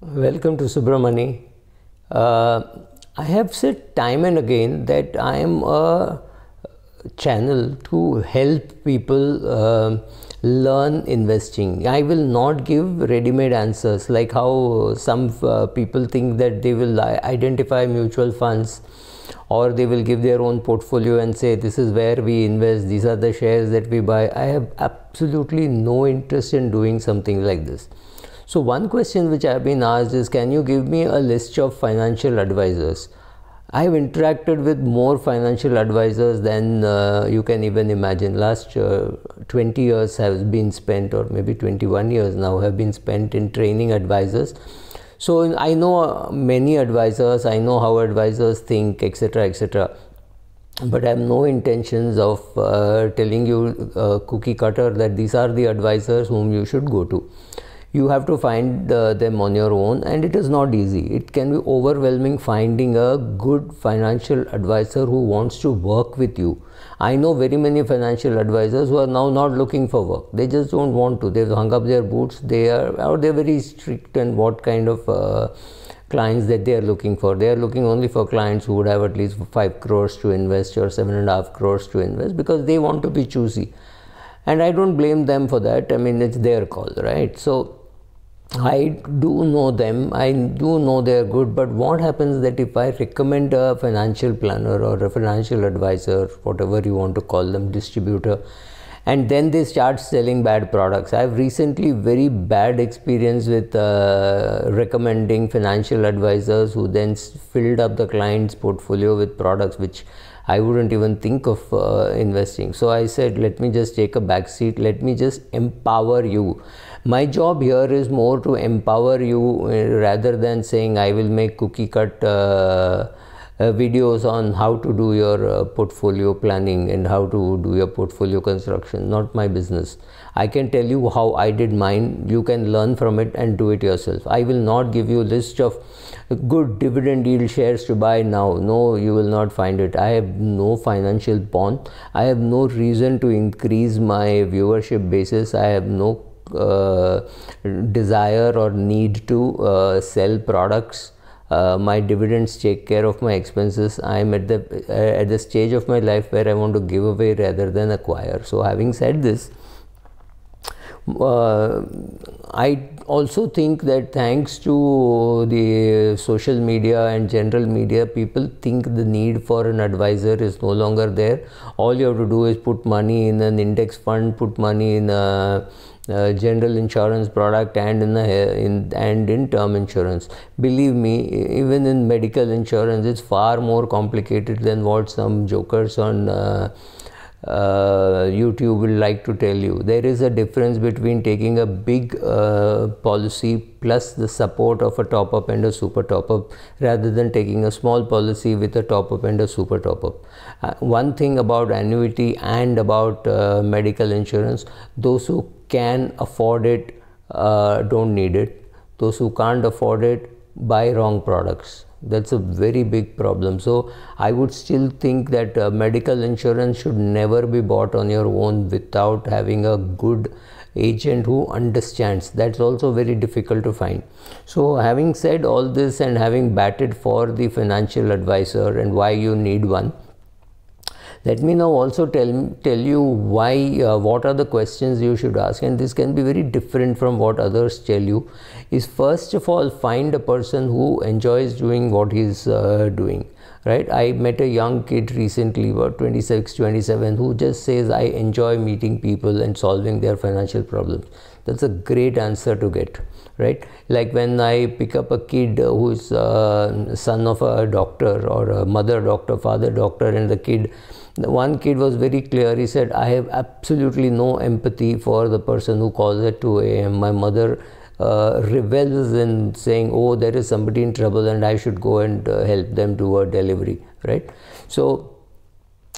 Welcome to Subramani. Uh, I have said time and again that I am a channel to help people uh, learn investing. I will not give ready made answers like how some uh, people think that they will identify mutual funds or they will give their own portfolio and say this is where we invest, these are the shares that we buy. I have absolutely no interest in doing something like this. So one question which I have been asked is can you give me a list of financial advisors? I have interacted with more financial advisors than uh, you can even imagine. Last uh, 20 years have been spent or maybe 21 years now have been spent in training advisors. So I know uh, many advisors, I know how advisors think, etc., etc but I have no intentions of uh, telling you uh, cookie cutter that these are the advisors whom you should go to you have to find them on your own and it is not easy it can be overwhelming finding a good financial advisor who wants to work with you i know very many financial advisors who are now not looking for work they just don't want to they've hung up their boots they are or they're very strict and what kind of uh, clients that they are looking for. They are looking only for clients who would have at least 5 crores to invest or 7.5 crores to invest because they want to be choosy. And I don't blame them for that. I mean, it's their call, right? So, I do know them, I do know they are good, but what happens that if I recommend a financial planner or a financial advisor, whatever you want to call them, distributor, and then they start selling bad products. I have recently very bad experience with uh, recommending financial advisors who then filled up the client's portfolio with products which I wouldn't even think of uh, investing. So I said, let me just take a back seat, let me just empower you my job here is more to empower you uh, rather than saying i will make cookie cut uh, uh, videos on how to do your uh, portfolio planning and how to do your portfolio construction not my business i can tell you how i did mine you can learn from it and do it yourself i will not give you a list of good dividend yield shares to buy now no you will not find it i have no financial bond i have no reason to increase my viewership basis i have no uh, desire or need to uh, sell products uh, my dividends take care of my expenses i am at the uh, at the stage of my life where i want to give away rather than acquire so having said this uh, I also think that thanks to the social media and general media, people think the need for an advisor is no longer there. All you have to do is put money in an index fund, put money in a uh, general insurance product and in the in, and in term insurance believe me even in medical insurance it's far more complicated than what some jokers on uh, uh, YouTube will like to tell you. There is a difference between taking a big uh, policy plus the support of a top up and a super top up rather than taking a small policy with a top up and a super top up. Uh, one thing about annuity and about uh, medical insurance, those who can afford it uh, don't need it, those who can't afford it buy wrong products. That's a very big problem. So I would still think that uh, medical insurance should never be bought on your own without having a good agent who understands. That's also very difficult to find. So having said all this and having batted for the financial advisor and why you need one, let me now also tell, tell you why, uh, what are the questions you should ask and this can be very different from what others tell you is first of all find a person who enjoys doing what he's uh, doing right i met a young kid recently about 26 27 who just says i enjoy meeting people and solving their financial problems that's a great answer to get right like when i pick up a kid who's a uh, son of a doctor or a mother doctor father doctor and the kid the one kid was very clear he said i have absolutely no empathy for the person who calls at 2 a.m my mother uh, rebels in saying, oh, there is somebody in trouble and I should go and uh, help them do a delivery, right? So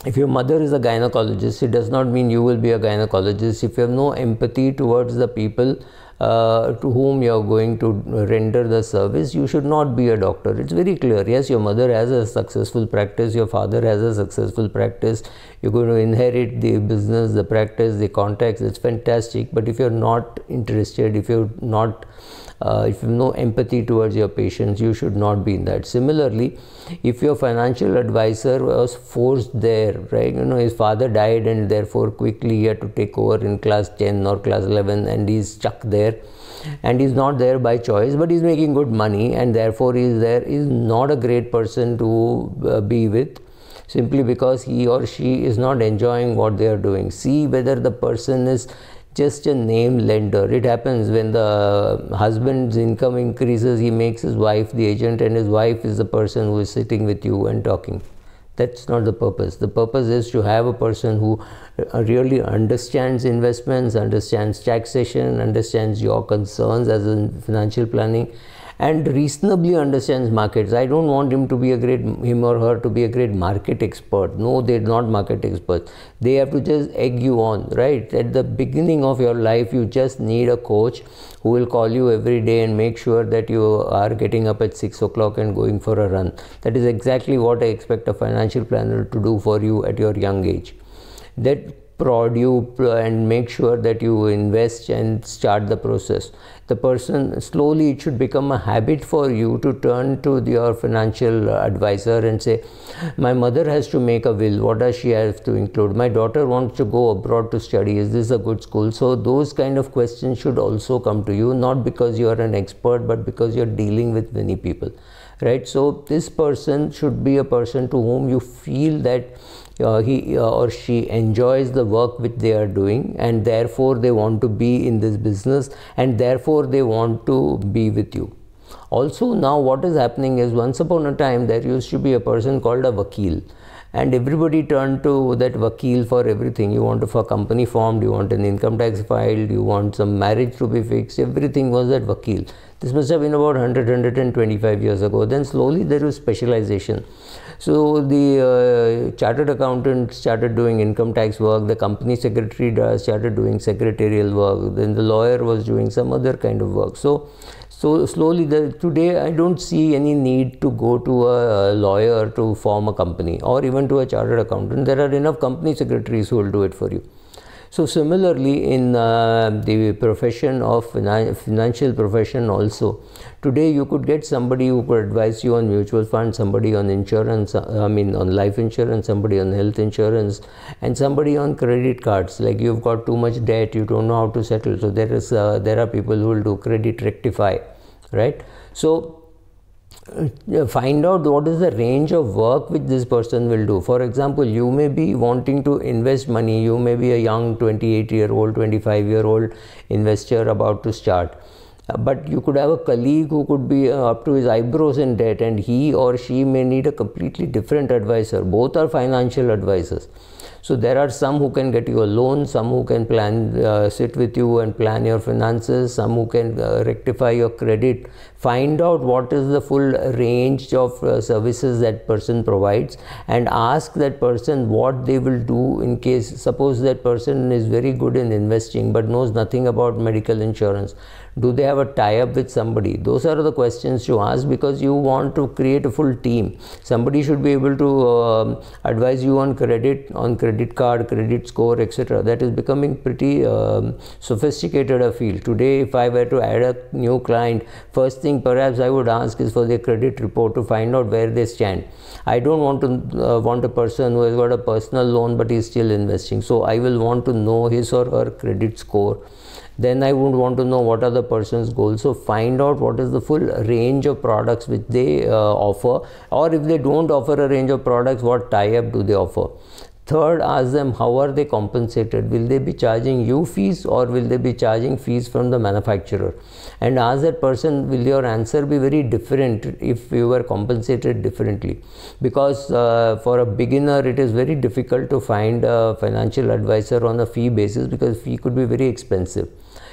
if your mother is a gynecologist, it does not mean you will be a gynecologist. If you have no empathy towards the people uh, to whom you are going to render the service, you should not be a doctor. It's very clear. Yes, your mother has a successful practice, your father has a successful practice. You're going to inherit the business, the practice, the contacts. It's fantastic. But if you're not interested, if you're not uh, if you have no empathy towards your patients you should not be in that similarly if your financial advisor was forced there right you know his father died and therefore quickly he had to take over in class 10 or class 11 and he's stuck there and he's not there by choice but he's making good money and therefore he's there is not a great person to uh, be with simply because he or she is not enjoying what they are doing see whether the person is just a name lender. It happens when the husband's income increases, he makes his wife the agent, and his wife is the person who is sitting with you and talking. That's not the purpose. The purpose is to have a person who really understands investments, understands taxation, understands your concerns as in financial planning, and reasonably understands markets. I don't want him to be a great him or her to be a great market expert. No, they're not market experts. They have to just egg you on, right? At the beginning of your life, you just need a coach who will call you every day and make sure that you are getting up at six o'clock and going for a run. That is exactly what I expect a financial planner to do for you at your young age. That prod you and make sure that you invest and start the process. The person slowly it should become a habit for you to turn to your financial advisor and say, My mother has to make a will, what does she have to include? My daughter wants to go abroad to study, is this a good school? So, those kind of questions should also come to you, not because you are an expert, but because you're dealing with many people, right? So, this person should be a person to whom you feel that he or she enjoys the work which they are doing and therefore they want to be in this business and therefore they want to be with you. Also now what is happening is once upon a time there used to be a person called a vakil and everybody turned to that vakil for everything you want a company formed you want an income tax filed you want some marriage to be fixed everything was that vakil this must have been about 100 125 years ago then slowly there was specialization so the uh, chartered accountant started doing income tax work, the company secretary started doing secretarial work, then the lawyer was doing some other kind of work. So so slowly, the, today I don't see any need to go to a, a, lawyer to form a company or even to a chartered accountant. There are enough company secretaries who will do it for you. So similarly in uh, the profession of financial profession also, today you could get somebody who could advise you on mutual funds, somebody on insurance, uh, I mean on life insurance, somebody on health insurance and somebody on credit cards like you've got too much debt, you don't know how to settle. So there is uh, there are people who will do credit rectify, right? So uh, find out what is the range of work which this person will do. For example, you may be wanting to invest money, you may be a young 28 year old, 25 year old investor about to start. Uh, but you could have a colleague who could be uh, up to his eyebrows in debt, and he or she may need a completely different advisor. Both are financial advisors. So there are some who can get you a loan, some who can plan, uh, sit with you and plan your finances, some who can uh, rectify your credit find out what is the full range of uh, services that person provides and ask that person what they will do in case suppose that person is very good in investing but knows nothing about medical insurance do they have a tie up with somebody those are the questions to ask because you want to create a full team somebody should be able to uh, advise you on credit on credit card credit score etc that is becoming pretty um, sophisticated a field today if i were to add a new client first thing perhaps I would ask is for their credit report to find out where they stand. I don't want to uh, want a person who has got a personal loan but is still investing. So I will want to know his or her credit score. Then I would want to know what are the person's goals. So find out what is the full range of products which they uh, offer, or if they don't offer a range of products, what tie-up do they offer? Third, ask them how are they compensated? Will they be charging you fees or will they be charging fees from the manufacturer? And ask that person, will your answer be very different if you were compensated differently? Because uh, for a beginner, it is very difficult to find a financial advisor on a fee basis because fee could be very expensive.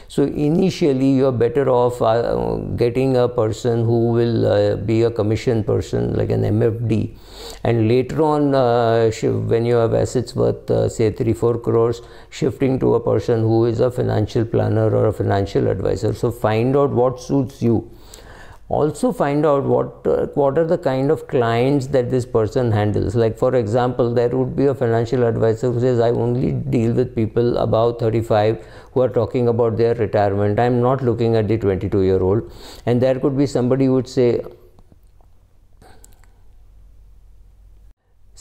So initially, you're better off uh, getting a person who will uh, be a commission person, like an MFD, and later on, uh, when you have assets worth uh, say three four crores, shifting to a person who is a financial planner or a financial advisor. So find out what suits you also find out what uh, what are the kind of clients that this person handles like for example there would be a financial advisor who says i only deal with people above 35 who are talking about their retirement i'm not looking at the 22 year old and there could be somebody who would say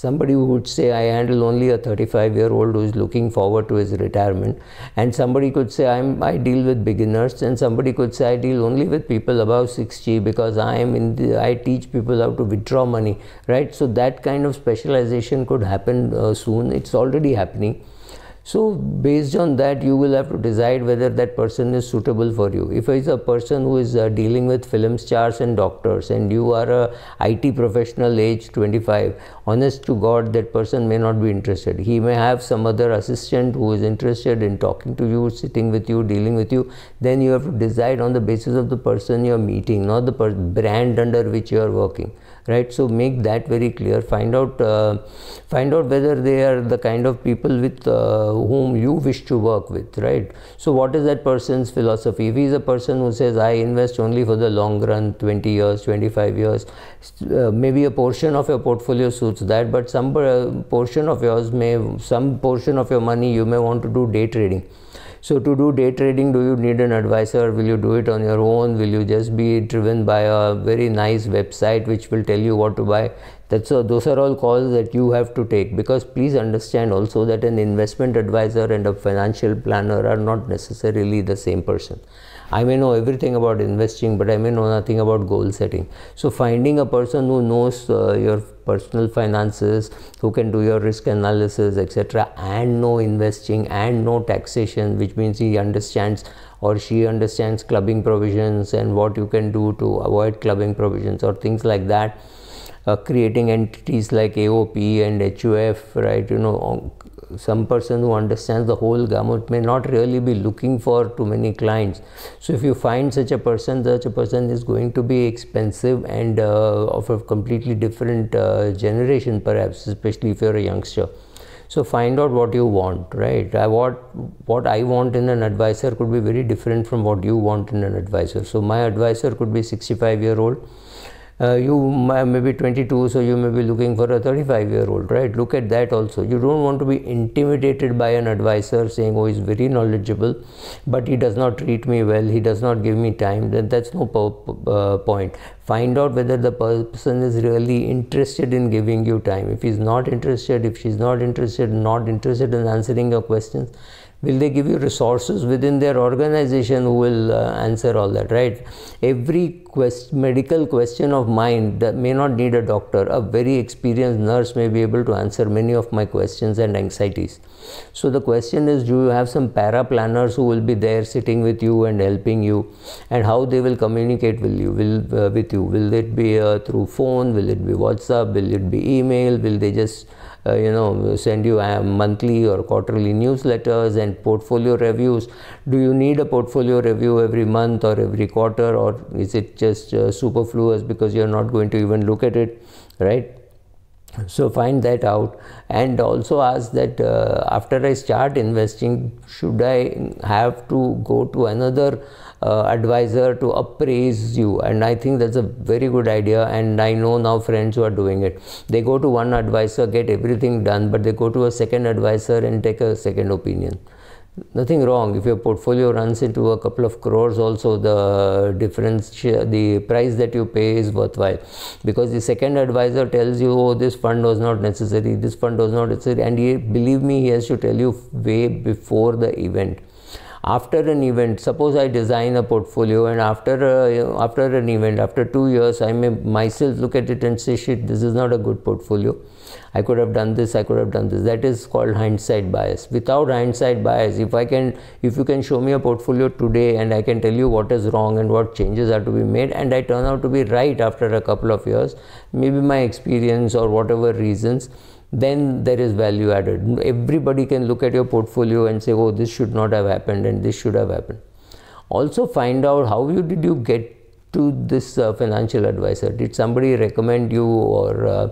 Somebody who would say, I handle only a 35 year old who is looking forward to his retirement. And somebody could say, I'm, I deal with beginners. And somebody could say, I deal only with people above 60 because I am in the, I teach people how to withdraw money, right? So that kind of specialization could happen uh, soon. It's already happening. So, based on that, you will have to decide whether that person is suitable for you. If it's a person who is uh, dealing with film stars and doctors, and you are a IT professional age 25, honest to God, that person may not be interested. He may have some other assistant who is interested in talking to you, sitting with you, dealing with you. Then you have to decide on the basis of the person you are meeting, not the brand under which you are working right so make that very clear find out uh, find out whether they are the kind of people with uh, whom you wish to work with right so what is that person's philosophy if he's a person who says i invest only for the long run 20 years 25 years uh, maybe a portion of your portfolio suits that but some uh, portion of yours may some portion of your money you may want to do day trading so to do day trading, do you need an advisor? Will you do it on your own? Will you just be driven by a very nice website which will tell you what to buy? That's so. those are all calls that you have to take because please understand also that an investment advisor and a financial planner are not necessarily the same person. I may know everything about investing, but I may know nothing about goal setting. So finding a person who knows uh, your personal finances, who can do your risk analysis, etc., and know investing and know taxation, which means he understands or she understands clubbing provisions and what you can do to avoid clubbing provisions or things like that uh, creating entities like AOP and HUF, right? You know, um, some person who understands the whole gamut may not really be looking for too many clients. So if you find such a person, such a person is going to be expensive and uh, of a completely different uh, generation, perhaps, especially if you're a youngster. So find out what you want, right? I what I want in an advisor could be very different from what you want in an advisor. So my advisor could be 65 year old uh, you may be 22 so you may be looking for a 35 year old right look at that also you don't want to be intimidated by an advisor saying oh he's very knowledgeable but he does not treat me well he does not give me time then that's no uh, point find out whether the person is really interested in giving you time if he's not interested if she's not interested not interested in answering your questions will they give you resources within their organization who will uh, answer all that right every quest, medical question of mine that may not need a doctor a very experienced nurse may be able to answer many of my questions and anxieties so the question is do you have some para planners who will be there sitting with you and helping you and how they will communicate with you will uh, with you will it be uh, through phone will it be whatsapp will it be email will they just uh, you know, send you uh, monthly or quarterly newsletters and portfolio reviews. Do you need a portfolio review every month or every quarter, or is it just uh, superfluous because you're not going to even look at it, right? So find that out and also ask that uh, after I start investing, should I have to go to another uh, advisor to appraise you and i think that's a very good idea and i know now friends who are doing it they go to one advisor get everything done but they go to a second advisor and take a second opinion nothing wrong if your portfolio runs into a couple of crores also the difference the price that you pay is worthwhile because the second advisor tells you oh this fund was not necessary this fund was not necessary and he, believe me he has to tell you way before the event after an event suppose i design a portfolio and after a, after an event after 2 years i may myself look at it and say shit this is not a good portfolio i could have done this i could have done this that is called hindsight bias without hindsight bias if i can if you can show me a portfolio today and i can tell you what is wrong and what changes are to be made and i turn out to be right after a couple of years maybe my experience or whatever reasons then there is value added. Everybody can look at your portfolio and say, oh, this should not have happened and this should have happened. Also find out how you did you get to this uh, financial advisor? Did somebody recommend you or uh,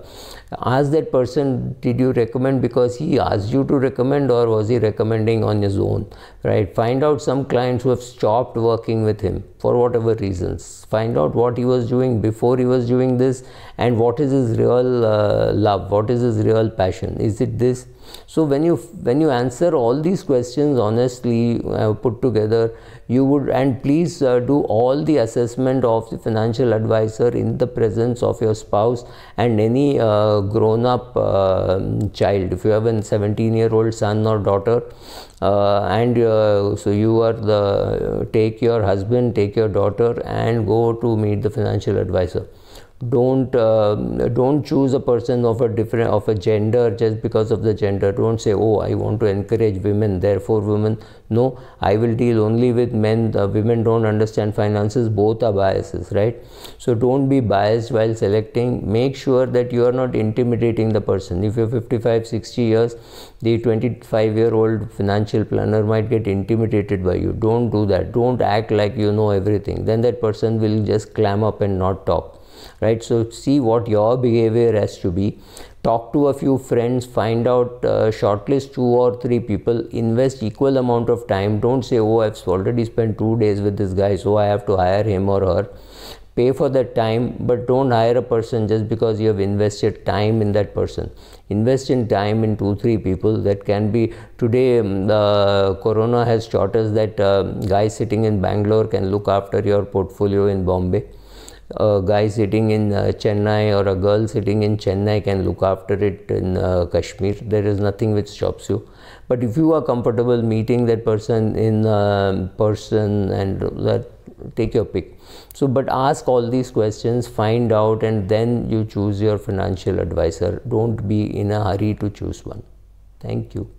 ask that person, did you recommend because he asked you to recommend or was he recommending on his own, right? Find out some clients who have stopped working with him for whatever reasons. Find out what he was doing before he was doing this and what is his real uh, love, what is his real passion. Is it this? so when you when you answer all these questions honestly uh, put together you would and please uh, do all the assessment of the financial advisor in the presence of your spouse and any uh, grown up uh, child if you have a 17 year old son or daughter uh, and uh, so you are the take your husband take your daughter and go to meet the financial advisor don't uh, don't choose a person of a different of a gender just because of the gender don't say oh i want to encourage women therefore women no i will deal only with men the women don't understand finances both are biases right so don't be biased while selecting make sure that you are not intimidating the person if you're 55 60 years the 25 year old financial planner might get intimidated by you don't do that don't act like you know everything then that person will just clam up and not talk right so see what your behavior has to be talk to a few friends find out uh, shortlist two or three people invest equal amount of time don't say oh i've already spent two days with this guy so i have to hire him or her pay for that time but don't hire a person just because you have invested time in that person invest in time in two three people that can be today uh, corona has taught us that uh, guys sitting in bangalore can look after your portfolio in bombay a guy sitting in uh, Chennai or a girl sitting in Chennai can look after it in uh, Kashmir. There is nothing which stops you. But if you are comfortable meeting that person in uh, person and that, take your pick. So, but ask all these questions, find out, and then you choose your financial advisor. Don't be in a hurry to choose one. Thank you.